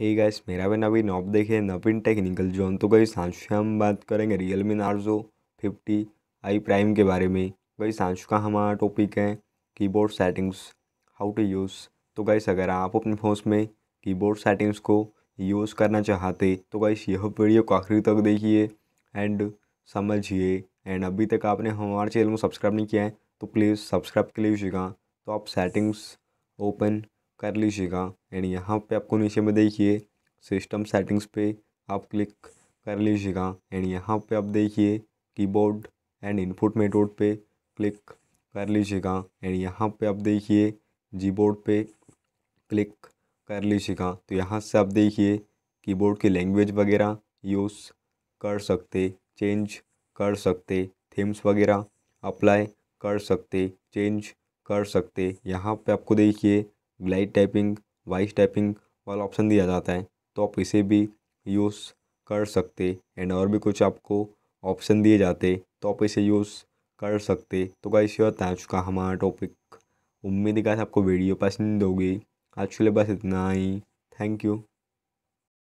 hey guys मेरा भी नवीन op देखे नवीन टेक्निकल जोन तो गई सांशु हम बात करेंगे Realme Narzo fifty i prime के बारे में गई सांशु का हमारा टॉपिक है keyboard settings how to use तो गाइस अगर आप अपने फोन में कीबोर्ड सेटिंग्स को यूज़ करना चाहते तो गाइस यह वीडियो को आखिरी तक देखिए एंड समझिए एंड अभी तक आपने हमारे चैनल को सब्सक्राइब नहीं किया है तो प्लीज़ सब्सक्राइब कर लीजिएगा तो आप सेटिंग्स ओपन कर लीजिएगा एंड यहाँ पे आपको नीचे में देखिए सिस्टम सेटिंग्स पे आप क्लिक कर लीजिएगा एंड यहाँ पे आप देखिए कीबोर्ड एंड इनपुट मेथोड पे क्लिक कर लीजिएगा एंड यहाँ पे आप देखिए जी बोर्ड पे क्लिक कर लीजिएगा तो यहाँ से आप देखिए कीबोर्ड की लैंग्वेज वगैरह यूज़ कर सकते चेंज कर सकते थीम्स वगैरह अप्लाई कर सकते चेंज कर सकते यहाँ पे आपको देखिए ग्लाइड टाइपिंग वाइस टाइपिंग वाला ऑप्शन दिया जाता है तो आप इसे भी यूज़ कर सकते एंड और भी कुछ आपको ऑप्शन दिए जाते तो आप इसे यूज़ कर सकते तो गाइस ये होता है आज का हमारा टॉपिक उम्मीद है आपको वीडियो पसंद होगी आज के लिए बस इतना ही थैंक यू